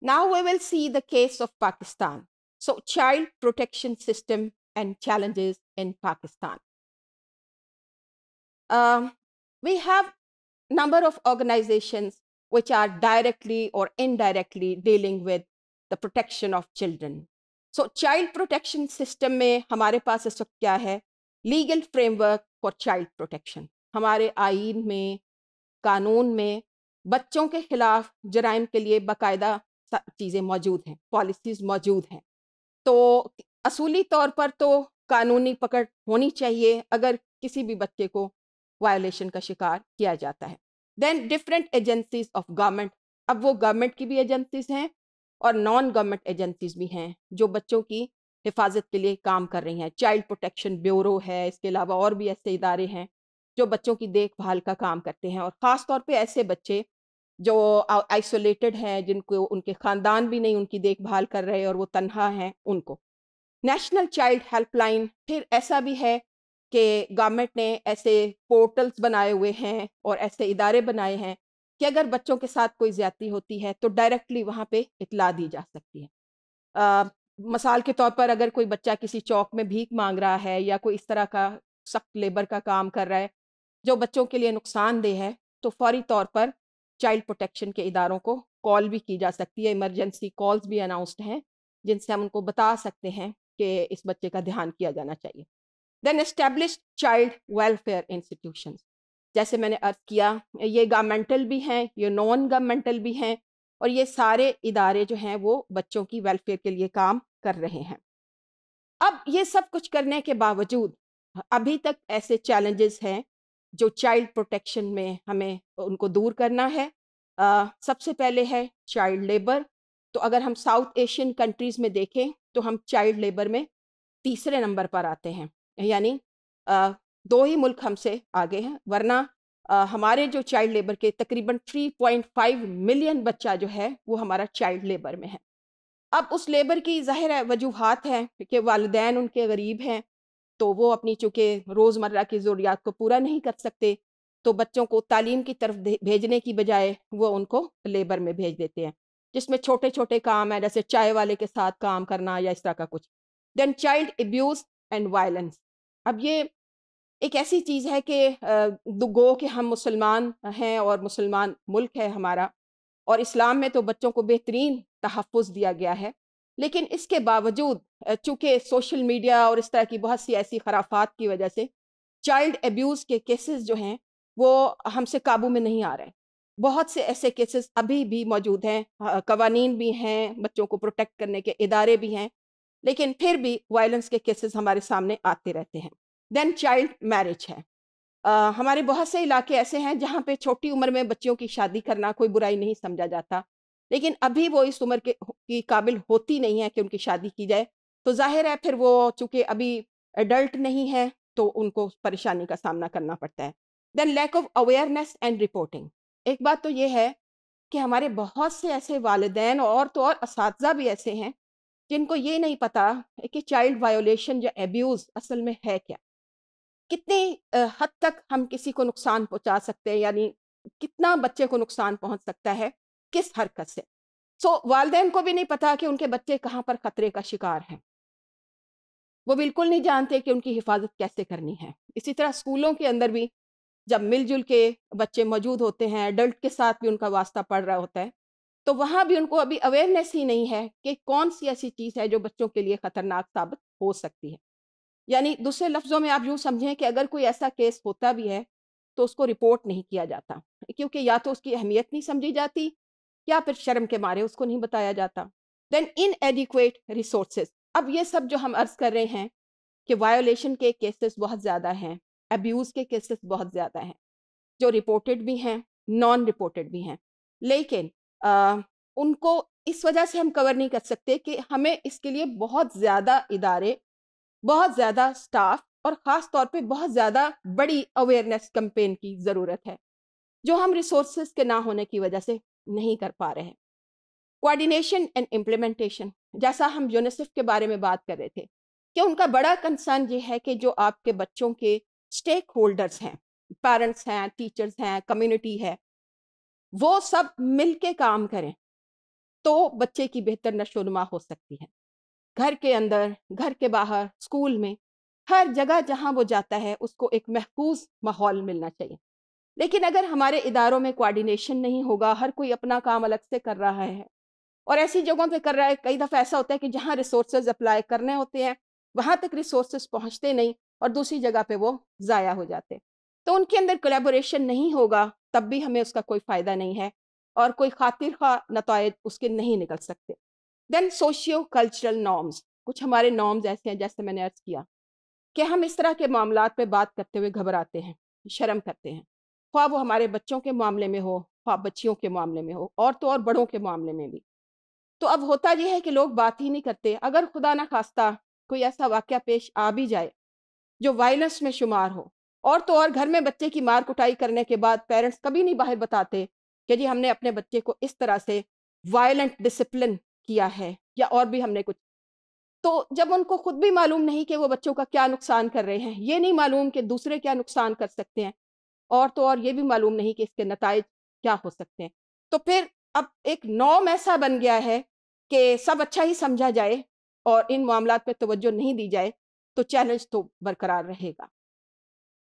Now we will see the case of Pakistan. So child protection system and challenges in Pakistan. Um, we have number of organizations which are directly or indirectly dealing with the protection of children. So child protection system में हमारे पास इस वक्त क्या है framework for child protection. Protection हमारे आइन में कानून में बच्चों के खिलाफ जराइम के लिए बाकायदा चीज़ें मौजूद हैं पॉलिसीज़ मौजूद हैं तो असूली तौर पर तो कानूनी पकड़ होनी चाहिए अगर किसी भी बच्चे को वायोलेशन का शिकार किया जाता है then different agencies of government अब वो गवर्नमेंट की भी एजेंसीज हैं और नॉन गवर्नमेंट एजेंसीज भी हैं जो बच्चों की हिफाजत के लिए काम कर रही हैं चाइल्ड प्रोटेक्शन ब्यूरो है इसके अलावा और भी ऐसे इदारे हैं जो बच्चों की देखभाल का काम करते हैं और ख़ास तौर पे ऐसे बच्चे जो आइसोलेटेड हैं जिनको उनके ख़ानदान भी नहीं उनकी देखभाल कर रहे और वो तनहा हैं उनको नेशनल चाइल्ड हेल्पलाइन फिर ऐसा भी है कि गवर्नमेंट ने ऐसे पोर्टल्स बनाए हुए हैं और ऐसे इदारे बनाए हैं कि अगर बच्चों के साथ कोई ज़्यादती होती है तो डायरेक्टली वहाँ पे इतला दी जा सकती है आ, मिसाल के तौर पर अगर कोई बच्चा किसी चौक में भीख मांग रहा है या कोई इस तरह का सख्त लेबर का काम कर रहा है जो बच्चों के लिए नुकसानदेह है तो फौरी तौर पर चाइल्ड प्रोटेक्शन के इदारों को कॉल भी की जा सकती है इमरजेंसी कॉल्स भी अनाउंसड हैं जिनसे हम उनको बता सकते हैं कि इस बच्चे का ध्यान किया जाना चाहिए then establish child welfare institution जैसे मैंने अर्ज किया ये गवर्नमेंटल भी हैं ये नॉन गवर्नमेंटल भी हैं और ये सारे इदारे जो हैं वो बच्चों की वेलफेयर के लिए काम कर रहे हैं अब ये सब कुछ करने के बावजूद अभी तक ऐसे चैलेंजेस हैं जो चाइल्ड प्रोटेक्शन में हमें उनको दूर करना है आ, सबसे पहले है चाइल्ड लेबर तो अगर हम साउथ एशियन कंट्रीज़ में देखें तो हम चाइल्ड लेबर में तीसरे नंबर पर आते हैं यानी दो ही मुल्क हमसे आगे हैं वरना आ, हमारे जो चाइल्ड लेबर के तकरीबन 3.5 मिलियन बच्चा जो है वो हमारा चाइल्ड लेबर में है अब उस लेबर की ज़ाहिर है वजूहत है कि वालदे उनके गरीब हैं तो वो अपनी चूँकि रोज़मर्रा की ज़रूरियात को पूरा नहीं कर सकते तो बच्चों को तालीम की तरफ भेजने की बजाय वो उनको लेबर में भेज देते हैं जिसमें छोटे छोटे काम है जैसे चाय वाले के साथ काम करना या इस तरह का कुछ then child abuse and violence अब ये एक ऐसी चीज़ है कि दुगो कि हम मुसलमान हैं और मुसलमान मुल्क है हमारा और इस्लाम में तो बच्चों को बेहतरीन तहफ़ दिया गया है लेकिन इसके बावजूद चूँकि सोशल मीडिया और इस तरह की बहुत सी ऐसी खराफात की वजह से चाइल्ड एब्यूज़ के केसेस जो हैं वो हमसे काबू में नहीं आ रहे बहुत से ऐसे केसेस अभी भी मौजूद हैं कवानीन भी हैं बच्चों को प्रोटेक्ट करने के इदारे भी हैं लेकिन फिर भी वायलेंस के केसेस हमारे सामने आते रहते हैं देन चाइल्ड मैरिज है आ, हमारे बहुत से इलाके ऐसे हैं जहाँ पे छोटी उम्र में बच्चियों की शादी करना कोई बुराई नहीं समझा जाता लेकिन अभी वो इस उम्र के की काबिल होती नहीं है कि उनकी शादी की जाए तो जाहिर है फिर वो चूँकि अभी एडल्ट नहीं है तो उनको परेशानी का सामना करना पड़ता है then lack of awareness and reporting एक बात तो ये है कि हमारे बहुत से ऐसे वालदेन और तो और इस भी ऐसे हैं जिनको ये नहीं पता कि चाइल्ड वायोलेशन या एब्यूज़ असल में है क्या कितने हद तक हम किसी को नुकसान पहुंचा सकते हैं यानी कितना बच्चे को नुकसान पहुंच सकता है किस हरकत से सो so, को भी नहीं पता कि उनके बच्चे कहाँ पर ख़तरे का शिकार हैं वो बिल्कुल नहीं जानते कि उनकी हिफाजत कैसे करनी है इसी तरह स्कूलों के अंदर भी जब मिलजुल के बच्चे मौजूद होते हैं एडल्ट के साथ भी उनका वास्ता पड़ रहा होता है तो वहाँ भी उनको अभी अवेयरनेस ही नहीं है कि कौन सी ऐसी चीज़ है जो बच्चों के लिए ख़तरनाक साबित हो सकती है यानी दूसरे लफ्ज़ों में आप यूँ समझें कि अगर कोई ऐसा केस होता भी है तो उसको रिपोर्ट नहीं किया जाता क्योंकि या तो उसकी अहमियत नहीं समझी जाती या फिर शर्म के मारे उसको नहीं बताया जाता देन इन एडिकुएट रिसोर्सेज अब ये सब जो हम अर्ज कर रहे हैं कि वायोलेशन के केसेस बहुत ज़्यादा हैं अब्यूज़ के केसेस बहुत ज़्यादा हैं जो रिपोर्टेड भी हैं नॉन रिपोर्टेड भी हैं लेकिन आ, उनको इस वजह से हम कवर नहीं कर सकते कि हमें इसके लिए बहुत ज़्यादा इदारे बहुत ज़्यादा स्टाफ और ख़ास तौर पे बहुत ज़्यादा बड़ी अवेयरनेस कंपेन की ज़रूरत है जो हम रिसोर्स के ना होने की वजह से नहीं कर पा रहे हैं कोऑर्डिनेशन एंड इम्प्लीमेंटेशन जैसा हम यूनिसेफ के बारे में बात कर रहे थे कि उनका बड़ा कंसर्न ये है कि जो आपके बच्चों के स्टेक होल्डर्स हैं पेरेंट्स हैं टीचर्स हैं कम्युनिटी है वो सब मिल के काम करें तो बच्चे की बेहतर नशोनुमा हो सकती है घर के अंदर घर के बाहर स्कूल में हर जगह जहाँ वो जाता है उसको एक महफूज माहौल मिलना चाहिए लेकिन अगर हमारे इदारों में कोऑर्डिनेशन नहीं होगा हर कोई अपना काम अलग से कर रहा है और ऐसी जगहों पे कर रहा है कई दफ़ा ऐसा होता है कि जहाँ रिसोर्सेज अप्लाई करने होते हैं वहाँ तक रिसोर्सेज पहुँचते नहीं और दूसरी जगह पे वो ज़ाया हो जाते तो उनके अंदर कोलेबोरेशन नहीं होगा तब भी हमें उसका कोई फ़ायदा नहीं है और कोई खातिर खा नतज उसके नहीं निकल सकते देन सोशियो कल्चरल नॉर्म्स कुछ हमारे नॉर्म्स ऐसे हैं जैसे मैंने अर्ज किया कि हम इस तरह के मामला पे बात करते हुए घबराते हैं शर्म करते हैं ख्वाब वो हमारे बच्चों के मामले में हो ख्वाब बच्चियों के मामले में हो और तो और बड़ों के मामले में भी तो अब होता यह है कि लोग बात ही नहीं करते अगर खुदा ना खास्ता कोई ऐसा वाक्य पेश आ भी जाए जो वायलेंस में शुमार हो और तो और घर में बच्चे की मार कुटाई करने के बाद पेरेंट्स कभी नहीं बाहर बताते कि जी हमने अपने बच्चे को इस तरह से वायलेंट डिसिप्लिन किया है या और भी हमने कुछ तो जब उनको खुद भी मालूम नहीं कि वो बच्चों का क्या नुकसान कर रहे हैं ये नहीं मालूम कि दूसरे क्या नुकसान कर सकते हैं और तो और ये भी मालूम नहीं कि इसके नतज क्या हो सकते हैं तो फिर अब एक नॉम ऐसा बन गया है कि सब अच्छा ही समझा जाए और इन मामला पर तोज्जो नहीं दी जाए तो चैलेंज तो बरकरार रहेगा